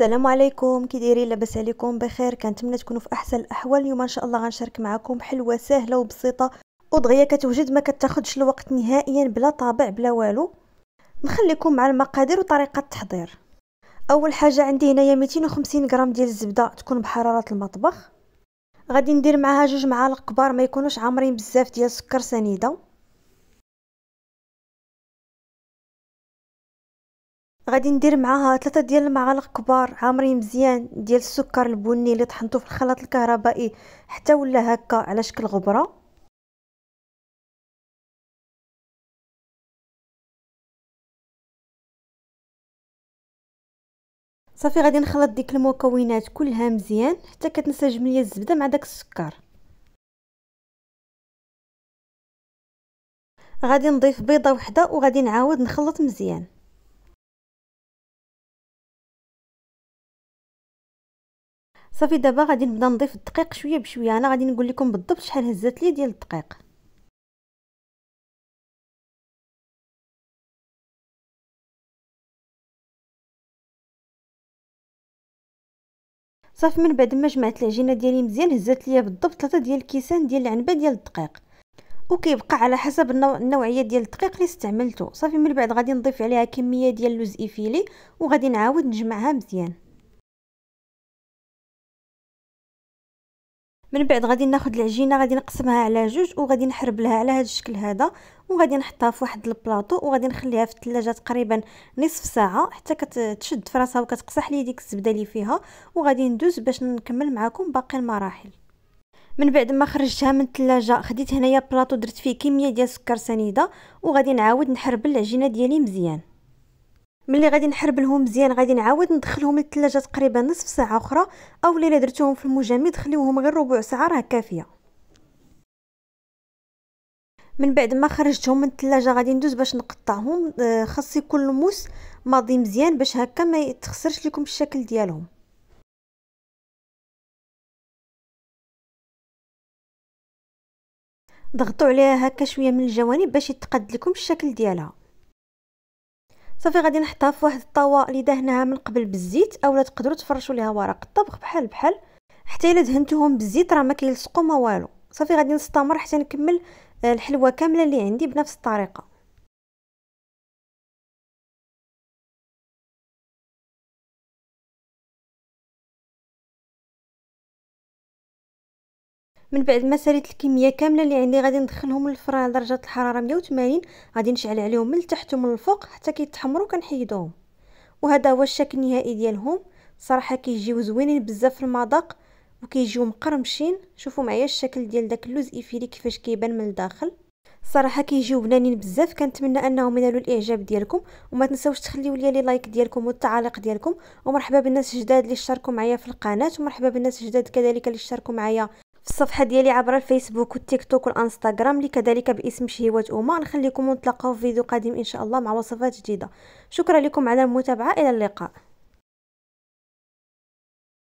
السلام عليكم كي دايرين لاباس عليكم بخير كنتمنى تكونوا في احسن الاحوال اليوم ان شاء الله غنشارك معكم حلوه سهله وبسيطه ودغيا كتوجد ما كتاخذش الوقت نهائيا بلا طابع بلا والو نخليكم مع المقادير وطريقه التحضير اول حاجه عندي هنايا 250 غرام ديال الزبده تكون بحراره المطبخ غادي ندير معها جوج معالق كبار ما يكونوش عامرين بزاف ديال السكر سنيده غادي ندير معاها ثلاثة ديال المعالق كبار عامرين مزيان ديال السكر البني اللي طحنتو في الخلاط الكهربائي حتى ولا هكا على شكل غبره صافي غادي نخلط ديك المكونات كلها مزيان حتى كتنسجم ليا الزبده مع داك السكر غادي نضيف بيضه وحده وغادي نعاود نخلط مزيان صافي دابا غادي نبدا نضيف الدقيق شويه بشويه انا غادي نقول لكم بالضبط شحال هزات لي ديال الدقيق صافي من بعد ما جمعت العجينه ديالي مزيان هزات ليا بالضبط 3 ديال الكيسان ديال العنبه ديال الدقيق وكيبقى على حسب النوعيه ديال الدقيق اللي استعملته صافي من بعد غادي نضيف عليها كميه ديال اللوز ايفيلي وغادي نعاود نجمعها مزيان من بعد غادي ناخد العجينه غادي نقسمها على جوج وغادي نحرب لها على هذا الشكل هذا وغادي نحطها في واحد البلاطو وغادي نخليها في الثلاجه تقريبا نصف ساعه حتى كتشد في راسها وكتقصح لي ديك الزبده اللي فيها وغادي ندوز باش نكمل معكم باقي المراحل من بعد ما خرجتها من الثلاجه خديت هنايا بلاطو درت فيه كميه ديال السكر سنيده وغادي نعاود نحرب العجينه ديالي مزيان ملي غادي نحربلهم مزيان غادي نعاود ندخلهم للثلاجه تقريبا نصف ساعه اخرى او الا درتوهم في المجمد خليوهم غير ربع ساعه راه كافيه من بعد ما خرجتهم من الثلاجه غادي ندوز باش نقطعهم آه، خاص يكون الموس ماضي مزيان باش هكا ما يتخسرش لكم الشكل ديالهم ضغطوا عليها هكا شويه من الجوانب باش يتقد لكم الشكل ديالها صافي غادي نحطها في واحد الطاوه اللي دهناها من قبل بالزيت اولا تقدروا تفرشوا ليها ورق الطبخ بحال بحال حتى الا دهنتوهم بالزيت راه ما كيلصقوا ما والو صافي غادي نستمر حتى نكمل آه، الحلوه كامله اللي عندي بنفس الطريقه من بعد ما ساليت الكميه كامله اللي عندي غادي ندخلهم للفران على درجه الحراره 180 غادي نشعل عليهم من التحت ومن الفوق حتى كيتحمروا كنحيدوهم وهذا هو الشكل النهائي ديالهم صراحه كيجيو زوينين بزاف في المذاق وكيجيو مقرمشين شوفوا معايا الشكل ديال داك اللوز ايفيري كيفاش كيبان من الداخل صراحه كيجيو بنانين بزاف كنتمنى انهم ينالوا الاعجاب ديالكم وما تنساوش تخليو لي لايك ديالكم والتعاليق ديالكم ومرحبا بالناس الجداد اللي اشتركوا معايا في القناه ومرحبا بالناس الجداد كذلك اللي اشتركوا معايا في الصفحه ديالي عبر الفيسبوك والتيك توك والانستغرام اللي كذلك باسم شهيوات اوما نخليكم نتلاقاو في فيديو قادم ان شاء الله مع وصفات جديده شكرا لكم على المتابعه الى اللقاء